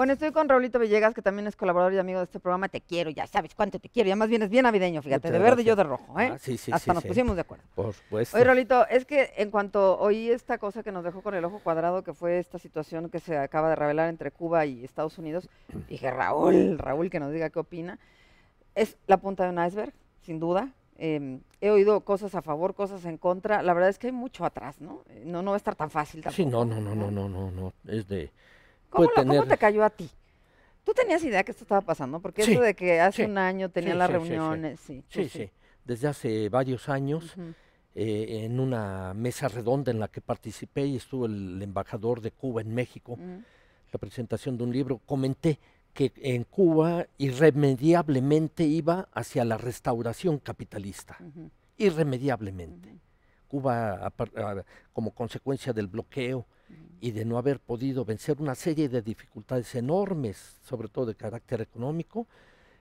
Bueno, estoy con Raulito Villegas, que también es colaborador y amigo de este programa. Te quiero, ya sabes cuánto te quiero. más bien es bien navideño, fíjate, de verde y yo de rojo, ¿eh? Ah, sí, sí, Hasta nos pusimos de acuerdo. Por supuesto. Oye, Raulito, es que en cuanto oí esta cosa que nos dejó con el ojo cuadrado, que fue esta situación que se acaba de revelar entre Cuba y Estados Unidos, dije, Raúl, Raúl, que nos diga qué opina. Es la punta de un iceberg, sin duda. Em, he oído cosas a favor, cosas en contra. La verdad es que hay mucho atrás, ¿no? No, no va a estar tan fácil tampoco. Sí, no, no, no, no, no, no, no. Es de ¿Cómo, te cayó a ti? ¿Tú tenías idea que esto estaba pasando? Porque eso de que hace un año tenía las reuniones, sí. Sí, Desde hace varios años, eh, en una mesa redonda en la que participé y estuvo el embajador de Cuba en México, mm. la presentación de un libro, comenté que en Cuba irremediablemente iba hacia la restauración capitalista. Irremediablemente. Cuba, como consecuencia del bloqueo, y de no haber podido vencer una serie de dificultades enormes, sobre todo de carácter económico,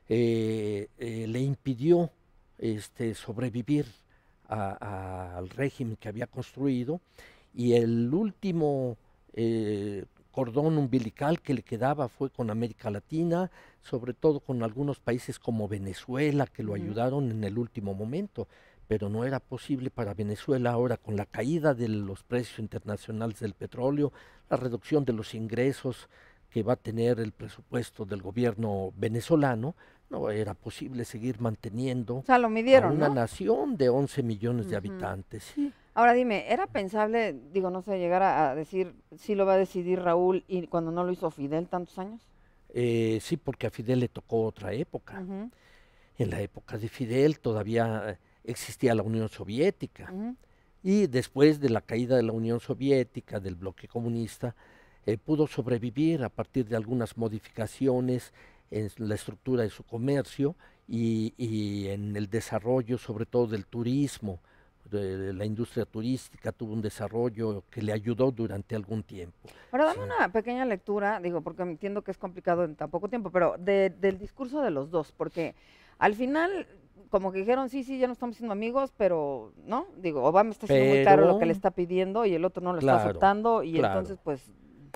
eh, eh, le impidió este, sobrevivir al régimen que había construido y el último eh, cordón umbilical que le quedaba fue con América Latina, sobre todo con algunos países como Venezuela que lo ayudaron en el último momento pero no era posible para Venezuela ahora con la caída de los precios internacionales del petróleo, la reducción de los ingresos que va a tener el presupuesto del gobierno venezolano, no era posible seguir manteniendo a una nación de 11 millones de habitantes. Ahora dime, ¿era pensable, digo, no sé, llegar a, decir si lo va a decidir Raúl y cuando no lo hizo Fidel tantos años? Eh, sí, porque a Fidel le tocó otra época. En la época de Fidel todavía eh, existía la Unión Soviética. Y después de la caída de la Unión Soviética, del bloque comunista, eh, pudo sobrevivir a partir de algunas modificaciones en la estructura de su comercio y, en el desarrollo sobre todo del turismo. De, la industria turística tuvo un desarrollo que le ayudó durante algún tiempo. Ahora dame una pequeña lectura, digo, porque entiendo que es complicado en tan poco tiempo, pero del discurso de los dos, porque al final como que dijeron, sí, sí, ya no estamos siendo amigos, pero, ¿no? Digo, Obama está haciendo muy claro lo que le está pidiendo y el otro no lo está aceptando y entonces, pues,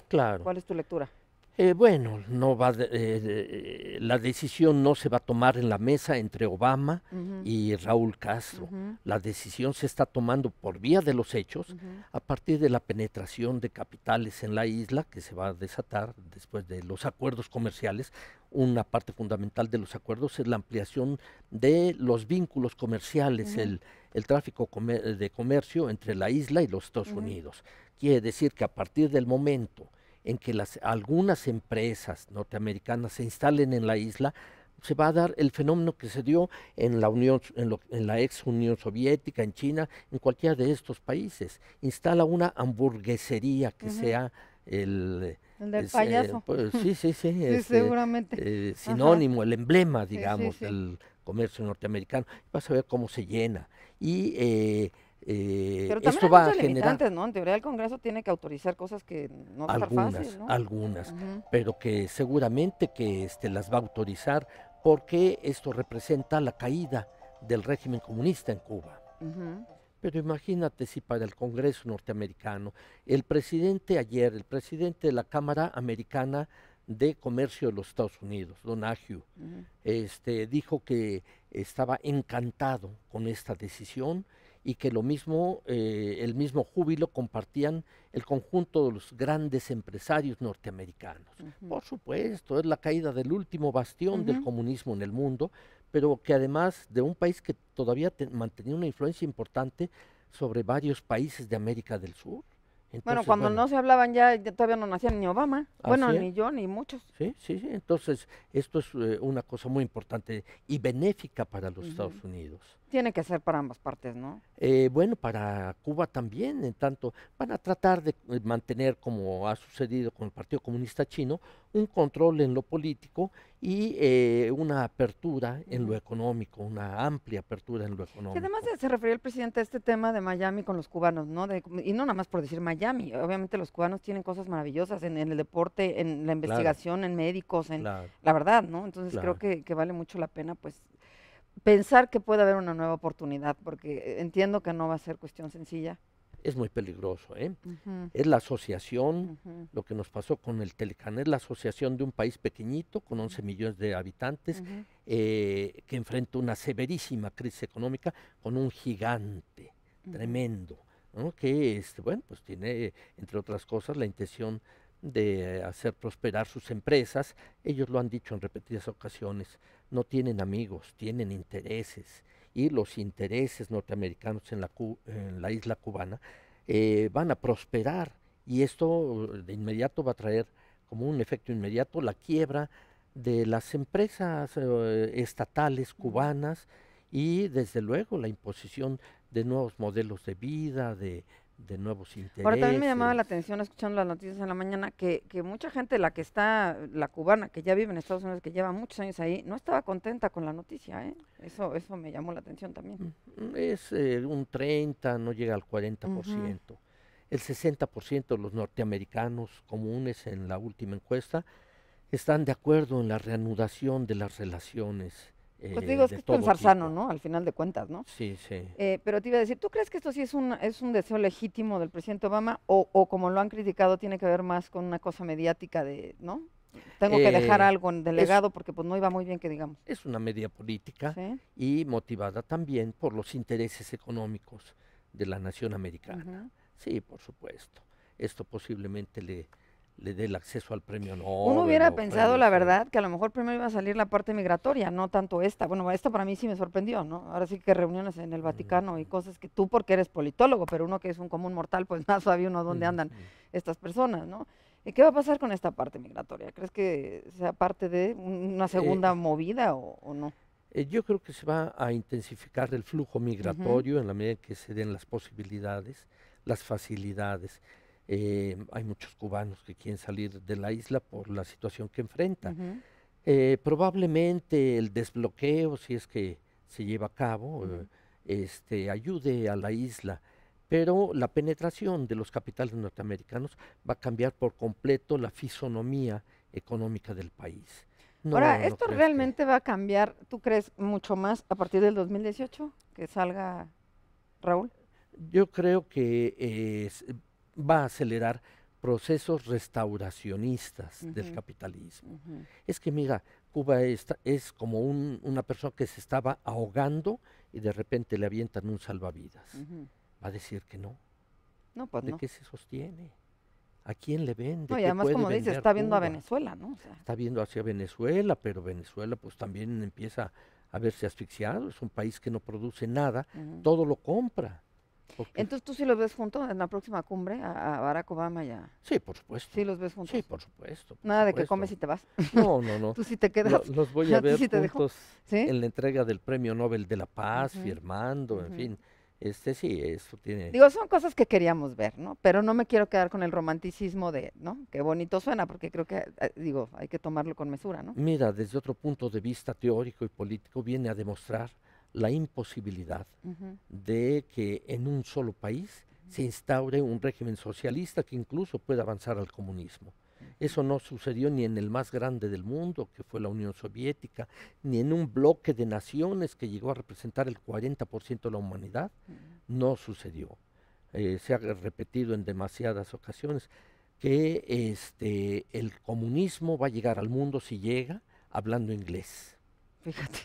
¿cuál es tu lectura? Eh, bueno, no va eh, eh, la decisión no se va a tomar en la mesa entre Obama y Raúl Castro. La decisión se está tomando por vía de los hechos a partir de la penetración de capitales en la isla que se va a desatar después de los acuerdos comerciales. Una parte fundamental de los acuerdos es la ampliación de los vínculos comerciales, el, tráfico de comercio entre la isla y los Estados Unidos. Quiere decir que a partir del momento en que las, algunas empresas norteamericanas se instalen en la isla, se va a dar el fenómeno que se dio en la, Unión, en, la ex Unión Soviética, en China, en cualquiera de estos países. Instala una hamburguesería que sea el... El del eh, payaso. Pues, sí, sí, sí. sí este, seguramente. Eh, sinónimo, el emblema, digamos, del comercio norteamericano. Vas a ver cómo se llena. Y eh, eh, pero esto va a generar. ¿no? En teoría, el Congreso tiene que autorizar cosas que no algunas, Algunas, pero que seguramente que este, las va a autorizar porque esto representa la caída del régimen comunista en Cuba. Pero imagínate si para el Congreso norteamericano, el presidente ayer, el presidente de la Cámara Americana de Comercio de los Estados Unidos, Don Agio, este, dijo que estaba encantado con esta decisión y que lo mismo, eh, el mismo júbilo compartían el conjunto de los grandes empresarios norteamericanos. Por supuesto, es la caída del último bastión del comunismo en el mundo, pero que además de un país que todavía mantenía una influencia importante sobre varios países de América del Sur. bueno, cuando no se hablaban ya, todavía no nacían ni Obama, bueno, ni yo, ni muchos. Sí, sí, sí. entonces esto es eh, una cosa muy importante y benéfica para los Estados Unidos. Tiene que ser para ambas partes, ¿no? Eh, bueno, para Cuba también, en tanto, van a tratar de eh, mantener, como ha sucedido con el Partido Comunista Chino, un control en lo político y eh, una apertura en lo económico, una amplia apertura en lo económico. Y además se refirió el presidente a este tema de Miami con los cubanos, ¿no? y no nada más por decir Miami, obviamente los cubanos tienen cosas maravillosas en, el deporte, en la investigación, en médicos, en la verdad, ¿no? Entonces creo que vale mucho la pena, pues, pensar que puede haber una nueva oportunidad, porque entiendo que no va a ser cuestión sencilla. Es muy peligroso, ¿eh? Es la asociación, lo que nos pasó con el Telecán, es la asociación de un país pequeñito con 11 millones de habitantes eh, que enfrenta una severísima crisis económica con un gigante tremendo, ¿no? que este, bueno, pues tiene, entre otras cosas, la intención de hacer prosperar sus empresas. Ellos lo han dicho en repetidas ocasiones, no tienen amigos, tienen intereses y los intereses norteamericanos en la, en la isla cubana eh, van a prosperar y esto de inmediato va a traer como un efecto inmediato la quiebra de las empresas eh, estatales cubanas y desde luego la imposición de nuevos modelos de vida, de, de nuevos intereses. Ahora también me llamaba la atención escuchando las noticias en la mañana que, que, mucha gente, la que está, la cubana, que ya vive en Estados Unidos, que lleva muchos años ahí, no estaba contenta con la noticia. ¿eh? Eso, eso me llamó la atención también. Mm, mm, es eh, un 30, no llega al 40%. por ciento. El 60% de los norteamericanos comunes en la última encuesta están de acuerdo en la reanudación de las relaciones pues eh, digo, es que es un ¿no? Al final de cuentas, ¿no? Sí, sí. Eh, pero te iba a decir, ¿tú crees que esto sí es un, es un deseo legítimo del presidente Obama o, como lo han criticado tiene que ver más con una cosa mediática de, ¿no? Tengo que dejar eh, algo en delegado porque pues no iba muy bien que digamos. Es una media política y motivada también por los intereses económicos de la nación americana. Sí, por supuesto. Esto posiblemente le, le dé el acceso al premio Nobel. Uno hubiera pensado, la verdad, que a lo mejor primero iba a salir la parte migratoria, no tanto esta. Bueno, esta para mí sí me sorprendió, ¿no? Ahora sí que reuniones en el Vaticano y cosas que tú porque eres politólogo, pero uno que es un común mortal, pues no sabe uno dónde andan estas personas, ¿no? ¿Y qué va a pasar con esta parte migratoria? ¿Crees que sea parte de una eh, segunda movida o, no? Eh, yo creo que se va a intensificar el flujo migratorio en la medida que se den las posibilidades, las facilidades. Eh, hay muchos cubanos que quieren salir de la isla por la situación que enfrenta. Eh, probablemente el desbloqueo, si es que se lleva a cabo, eh, este, ayude a la isla, pero la penetración de los capitales norteamericanos va a cambiar por completo la fisonomía económica del país. Ahora, ¿esto realmente va a cambiar, tú crees, mucho más a partir del 2018 que salga Raúl? Yo creo que va a acelerar procesos restauracionistas del capitalismo. Es que, mira, Cuba es como una persona que se estaba ahogando y de repente le avientan un salvavidas. Va a decir que no. No, pues ¿De qué se sostiene? ¿A quién le vende? No, y además, como dice, está viendo a Venezuela, ¿no? Está viendo hacia Venezuela, pero Venezuela pues también empieza a verse asfixiado. Es un país que no produce nada, todo lo compra entonces tú sí los ves juntos en la próxima cumbre a, Barack Obama ya. Sí, por supuesto. Sí los ves juntos. Sí, por supuesto. Nada de que comes y te vas. No, no, no. tú sí te quedas. los voy a, ver juntos ¿Sí? en la entrega del Premio Nobel de la Paz, firmando, en fin. Este sí, eso tiene. Digo, son cosas que queríamos ver, ¿no? Pero no me quiero quedar con el romanticismo de, ¿no? Qué bonito suena, porque creo que, eh, digo, hay que tomarlo con mesura, ¿no? Mira, desde otro punto de vista teórico y político viene a demostrar la imposibilidad de que en un solo país se instaure un régimen socialista que incluso pueda avanzar al comunismo. Eso no sucedió ni en el más grande del mundo, que fue la Unión Soviética, ni en un bloque de naciones que llegó a representar el 40% de la humanidad. No sucedió. Eh, se ha repetido en demasiadas ocasiones que este, el comunismo va a llegar al mundo si llega hablando inglés. Fíjate.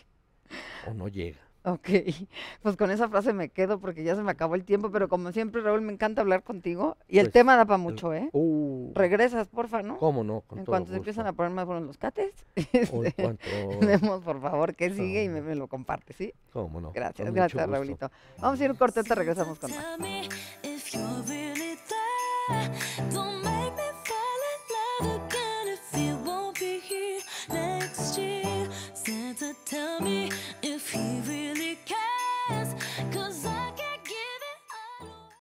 O no llega. Ok, pues con esa frase me quedo porque ya se me acabó el tiempo, pero como siempre, Raúl, me encanta hablar contigo. Y el pues, tema da para mucho, ¿eh? Uh. Regresas, porfa, ¿no? ¿Cómo no? en cuanto se empiezan a poner más buenos los cates, oh, este, vemos por favor que sigue y me, lo comparte, ¿sí? ¿Cómo no? Gracias, gracias, Raulito. Vamos a ir un y regresamos con más.